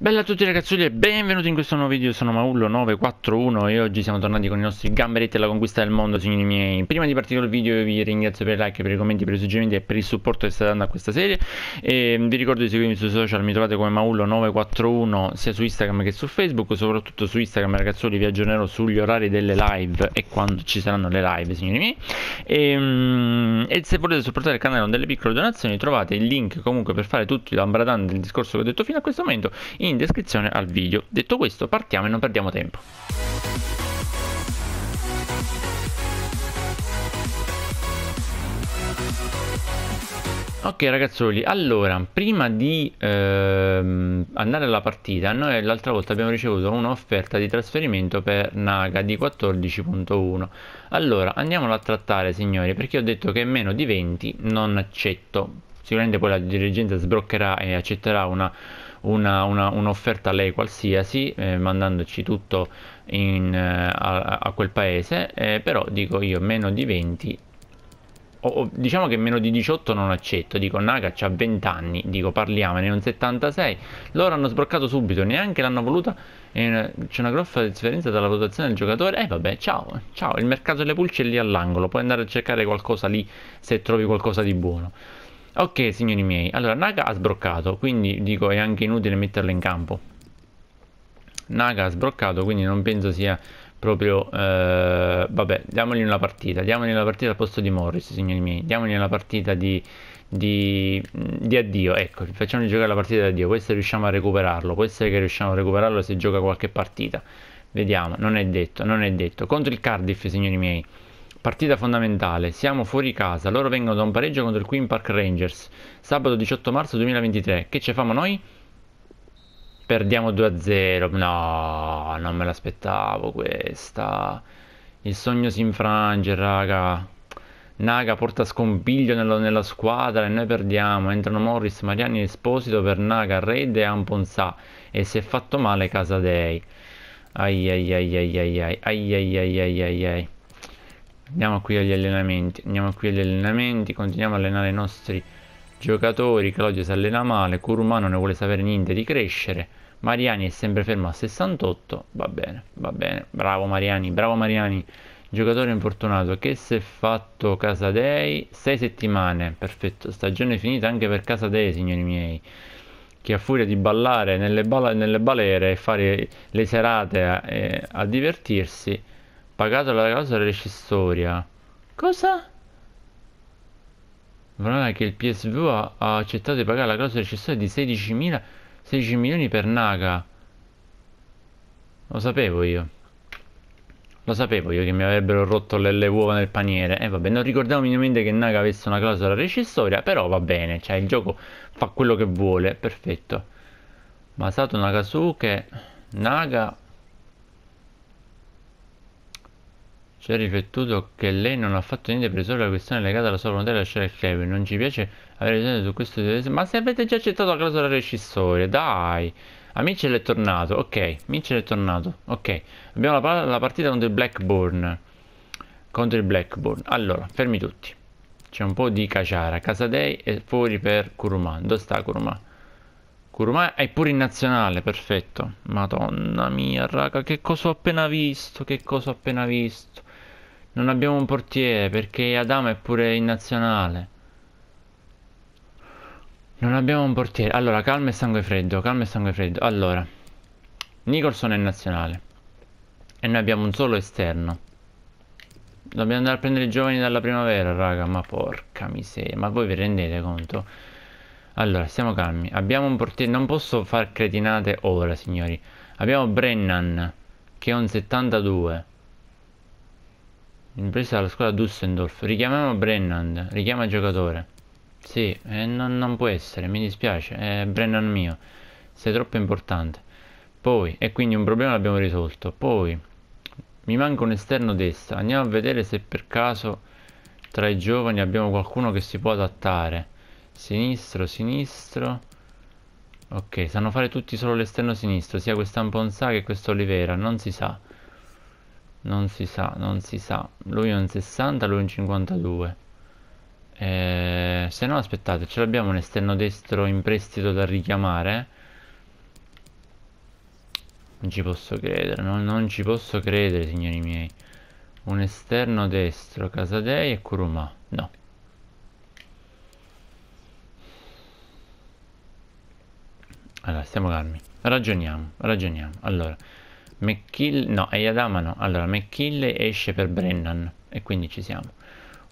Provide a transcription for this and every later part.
Bella a tutti ragazzuoli e benvenuti in questo nuovo video, sono Maullo941 e oggi siamo tornati con i nostri gamberetti alla conquista del mondo, signori miei. Prima di partire col video vi ringrazio per i like, per i commenti, per i suggerimenti e per il supporto che state dando a questa serie. E vi ricordo di seguirmi sui social, mi trovate come Maullo941 sia su Instagram che su Facebook, soprattutto su Instagram ragazzuoli vi aggiornerò sugli orari delle live e quando ci saranno le live, signori miei. E, ehm, e se volete supportare il canale con delle piccole donazioni trovate il link comunque per fare tutti l'ambradante del discorso che ho detto fino a questo momento in descrizione al video. Detto questo partiamo e non perdiamo tempo. Ok ragazzoli, allora prima di ehm, andare alla partita noi l'altra volta abbiamo ricevuto un'offerta di trasferimento per Naga di 14.1 Allora andiamola a trattare signori perché ho detto che meno di 20 non accetto Sicuramente poi la dirigenza sbroccherà e accetterà una una, una, un'offerta a lei qualsiasi, eh, mandandoci tutto in, eh, a, a, quel paese, eh, però dico io meno di 20 o, diciamo che meno di 18 non accetto, dico Naga c'ha 20 anni, dico parliamone, è un 76, loro hanno sbroccato subito, neanche l'hanno voluta, eh, c'è una grossa differenza dalla la valutazione del giocatore, e eh, vabbè ciao, ciao, il mercato delle pulce è lì all'angolo, puoi andare a cercare qualcosa lì se trovi qualcosa di buono. Ok signori miei, allora Naga ha sbroccato, quindi dico è anche inutile metterla in campo. Naga ha sbroccato, quindi non penso sia proprio... Eh, vabbè, diamogli una partita, diamogli una partita al posto di Morris, signori miei, diamogli una partita di, di, di addio, ecco, facciamogli giocare la partita di addio, questo riusciamo a recuperarlo, può essere che riusciamo a recuperarlo se gioca qualche partita, vediamo, non è detto, non è detto. Contro il Cardiff, signori miei, Partita fondamentale, siamo fuori casa, loro vengono da un pareggio contro il Queen Park Rangers, sabato 18 marzo 2023, che ci famo noi? Perdiamo 2-0, no, non me l'aspettavo questa, il sogno si infrange raga, Naga porta scompiglio nella, nella squadra e noi perdiamo, entrano Morris, Mariani, Esposito per Naga, Red e Amponsa e si è fatto male Casadei, ai ai ai ai ai ai ai ai ai ai ai ai andiamo qui agli allenamenti andiamo qui agli allenamenti continuiamo a allenare i nostri giocatori Claudio si allena male Curumano ne vuole sapere niente di crescere Mariani è sempre fermo a 68 va bene va bene bravo Mariani bravo Mariani giocatore infortunato che si è fatto Casadei 6 settimane perfetto stagione finita anche per Casadei signori miei che a furia di ballare nelle, bala, nelle balere e fare le serate a, eh, a divertirsi Pagato la causa rescissoria. Cosa? Il problema è che il PSV ha, ha, accettato di pagare la clausola recessoria di 16.000 16 milioni per Naga. Lo sapevo io. Lo sapevo io che mi avrebbero rotto le, le uova nel paniere. E eh, vabbè, non ricordavo minimamente che Naga avesse una clausola recessoria, però va bene, cioè il gioco fa quello che vuole, perfetto. Masato Nagasuke, Naga Ci ha riflettuto che lei non ha fatto niente per risolvere la questione legata alla sua volontà di lasciare il Kevin. Non ci piace avere bisogno su questo. Ma se avete già accettato la clausola recissoria, dai! A ah, Mitchell è tornato, ok. Mitchell è tornato, ok. Abbiamo la, la partita contro il Blackburn. Contro il Blackburn. Allora, fermi tutti. C'è un po' di caciara. Casadei è fuori per Kuruma. Dove sta Kuruma? Kuruma è pure in nazionale, perfetto. Madonna mia, raga, che cosa ho appena visto, che cosa ho appena visto. Non abbiamo un portiere perché Adamo è pure in nazionale. Non abbiamo un portiere. Allora, calma e sangue freddo, calma e sangue freddo. Allora, Nicholson è in nazionale. E noi abbiamo un solo esterno. Dobbiamo andare a prendere i giovani dalla primavera, raga. Ma porca miseria. Ma voi vi rendete conto? Allora, stiamo calmi. Abbiamo un portiere. Non posso far cretinate ora, signori. Abbiamo Brennan, che è un 72. Impresa mm. dalla squadra Dusseldorf. Richiamiamo Brennan. Richiama il giocatore. Sì, eh, non, non, può essere, mi dispiace. È Brennan mio. Sei troppo importante. Poi, e quindi un problema l'abbiamo risolto. Poi, mi manca un esterno destra. Andiamo a vedere se per caso tra i giovani abbiamo qualcuno che si può adattare. Sinistro, sinistro. Ok, sanno fare tutti solo l'esterno sinistro, sia questo Amponza che questo Olivera, non si sa non si sa, non si sa. Lui è un 60, lui è un 52. Eh, se no aspettate, ce l'abbiamo un esterno destro in prestito da richiamare. Non ci posso credere, no? non ci posso credere signori miei. Un esterno destro, Casadei e Kuruma. No. Allora, stiamo calmi. Ragioniamo, ragioniamo. Allora, McKill, no, è Yadama no. Allora, McKill esce per Brennan e quindi ci siamo.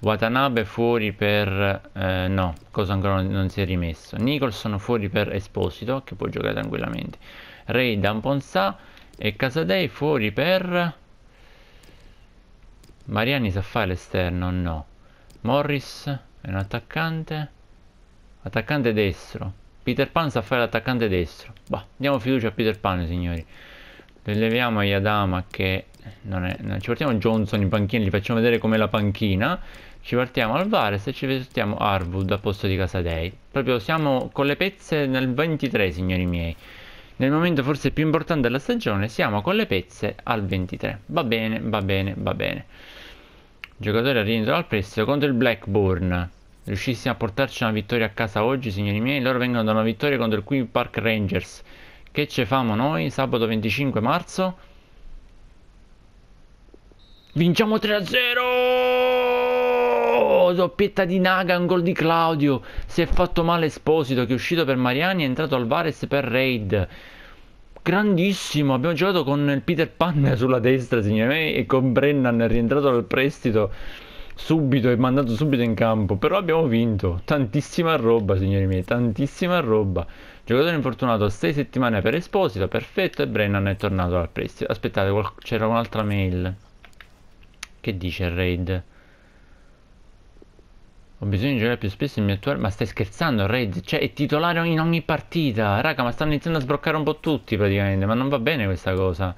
Watanabe fuori per... Eh, no, cosa ancora non, si è rimesso. Nicholson fuori per Esposito, che può giocare tranquillamente. Ray Damponsa e Casadei fuori per... Mariani sa fare l'esterno, no. Morris è un attaccante. Attaccante destro. Peter Pan sa fare l'attaccante destro. Bah, diamo fiducia a Peter Pan, signori. Rileviamo Yadama che non è... Ci portiamo Johnson in panchina, gli facciamo vedere com'è la panchina. Ci partiamo Alvarez e ci portiamo Harwood a posto di Casadei. Proprio siamo con le pezze nel 23, signori miei. Nel momento forse più importante della stagione siamo con le pezze al 23. Va bene, va bene, va bene. Giocatore rientra al prestito contro il Blackburn riuscissimo a portarci una vittoria a casa oggi, signori miei, loro vengono da una vittoria contro il Queen Park Rangers che ce famo noi sabato 25 marzo? Vinciamo 3-0! Doppietta di Naga, un gol di Claudio. Si è fatto male Esposito che è uscito per Mariani è entrato Alvarez per Raid. Grandissimo, abbiamo giocato con il Peter Pan sulla destra, signori, e con Brennan rientrato dal prestito subito e mandato subito in campo, però abbiamo vinto. Tantissima roba, signori miei, tantissima roba. Giocatore infortunato 6 settimane per Esposito, perfetto, e Brennan è tornato al prestito. Aspettate, c'era un'altra mail. Che dice il raid? Ho bisogno di giocare più spesso il mio attuale. Ma stai scherzando, Raid? Cioè, è titolare in ogni partita. Raga, ma stanno iniziando a sbroccare un po' tutti praticamente. Ma non va bene questa cosa.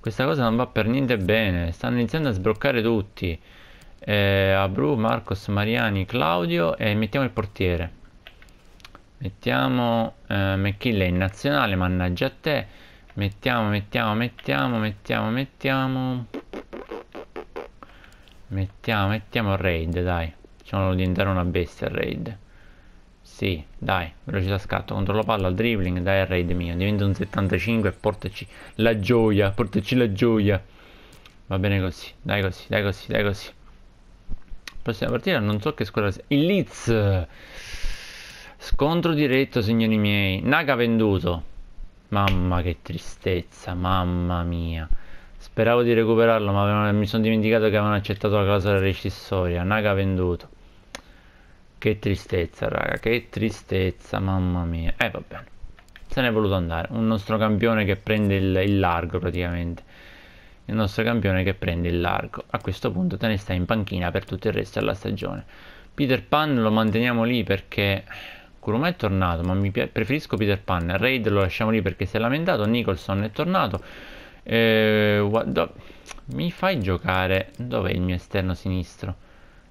Questa cosa non va per niente bene. Stanno iniziando a sbroccare tutti eh, Abru, Marcos, Mariani, Claudio e mettiamo il portiere. Mettiamo eh, McKinley in nazionale, mannaggia a te. Mettiamo, mettiamo, mettiamo, mettiamo, mettiamo. Mettiamo, mettiamo raid, dai. Facciamolo diventare una bestia il raid. Sì, dai, velocità scatto, controllo palla, dribbling, dai il raid mio. Diventa un 75 e portaci la gioia, portaci la gioia. Va bene così, dai così, dai così, dai così prossima partita non so che squadra sia. Il Leeds. Scontro diretto, signori miei. Naga venduto. Mamma che tristezza, mamma mia. Speravo di recuperarlo, ma mi sono dimenticato che avevano accettato la clausola recissoria Naga venduto. Che tristezza, raga, che tristezza, mamma mia. E eh, va bene. Se n'è voluto andare. Un nostro campione che prende il, il largo praticamente il nostro campione che prende il largo. A questo punto te ne stai in panchina per tutto il resto della stagione. Peter Pan lo manteniamo lì perché Kuruma è tornato, ma pi- preferisco Peter Pan. Raid lo lasciamo lì perché si è lamentato, Nicholson è tornato. Eh, mi fai giocare. Dov'è il mio esterno sinistro?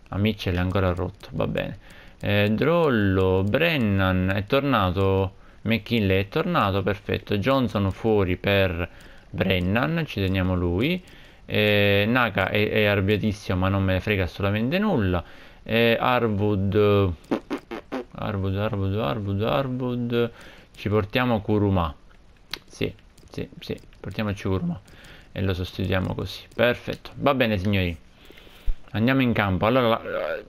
A Mitchell è ancora rotto, va bene. Eh, Drollo, Brennan è tornato. McKinley è tornato, perfetto. Johnson fuori per Brennan, ci teniamo lui. Eh, Naga è, è, arrabbiatissimo ma non me ne frega assolutamente nulla. Eh, Arwood, Arwood, Arwood, Arwood, Arwood. Ci portiamo Kuruma. Sì, sì, sì, portiamoci Kuruma. E lo sostituiamo così. Perfetto. Va bene signori. Andiamo in campo. Allora... La, la,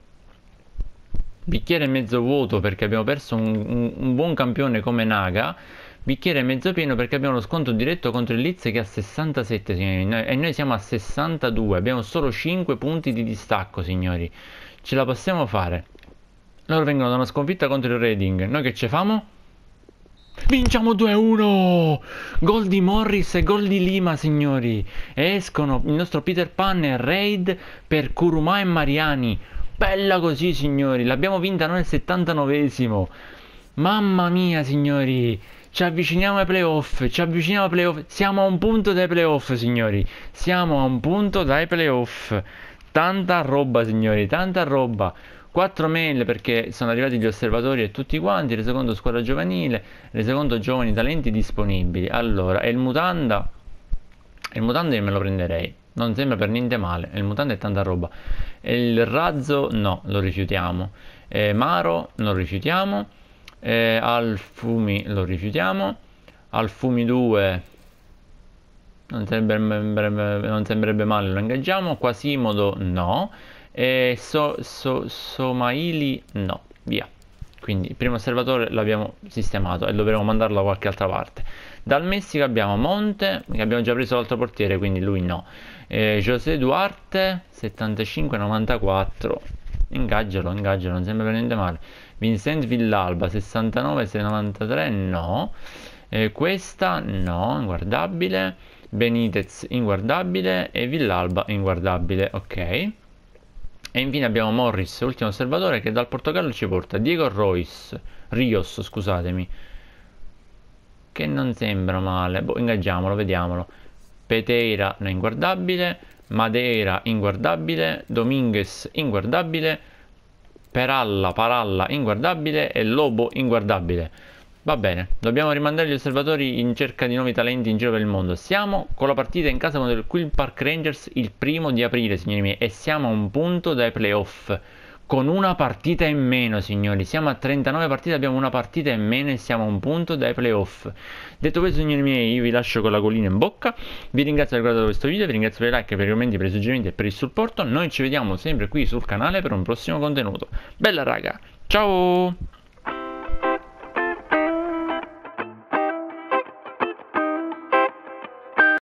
bicchiere mezzo vuoto perché abbiamo perso un, un, un buon campione come Naga Bicchiere mezzo pieno perché abbiamo lo sconto diretto contro il Leeds che ha 67 signori, e noi siamo a 62, abbiamo solo 5 punti di distacco signori, ce la possiamo fare. Loro vengono da una sconfitta contro il Reading, noi che ce famo? Vinciamo 2-1! Gol di Morris e gol di Lima, signori. escono il nostro Peter Pan e Raid per Kuruma e Mariani. Bella così, signori. L'abbiamo vinta noi al 79esimo. Mamma mia, signori ci avviciniamo ai playoff, ci avviciniamo ai playoff, siamo a un punto dai playoff signori, siamo a un punto dai playoff, tanta roba signori, tanta roba. 4 mail perché sono arrivati gli osservatori e tutti quanti, resoconto squadra giovanile, resoconto giovani talenti disponibili. Allora, e il mutanda? Il mutanda io me lo prenderei, non sembra per niente male, il mutanda è tanta roba. E il razzo no, lo rifiutiamo. E eh, Maro non rifiutiamo eh, al fumi lo rifiutiamo al fumi 2 non sembrerebbe, non sembrerebbe male lo ingaggiamo quasimodo no e so, so, somaili no via quindi il primo osservatore l'abbiamo sistemato e dovremo mandarlo da qualche altra parte dal Messico abbiamo Monte che abbiamo già preso l'altro portiere quindi lui no eh, José Duarte 75-94 ingaggialo ingaggialo non sembra per niente male Vincent Villalba 69-93 no eh, questa no inguardabile Benitez inguardabile e Villalba inguardabile ok e infine abbiamo Morris, ultimo osservatore, che dal Portogallo ci porta Diego Royce, Rios, scusatemi, che non sembra male. Boh, ingaggiamolo, vediamolo. Peteira, no, inguardabile. Madeira, inguardabile. Dominguez, inguardabile. Peralla, Paralla inguardabile e Lobo inguardabile. Va bene, dobbiamo rimandare gli osservatori in cerca di nuovi talenti in giro per il mondo. Siamo con la partita in casa contro il Quill Park Rangers il primo di aprile, signori miei, e siamo a un punto dai playoff con una partita in meno, signori. Siamo a 39 partite, abbiamo una partita in meno e siamo a un punto dai playoff. Detto questo, signori miei, io vi lascio con la colina in bocca. Vi ringrazio per aver guardato questo video, vi ringrazio per i like, per i commenti, per i suggerimenti e per il supporto. Noi ci vediamo sempre qui sul canale per un prossimo contenuto. Bella raga, ciao!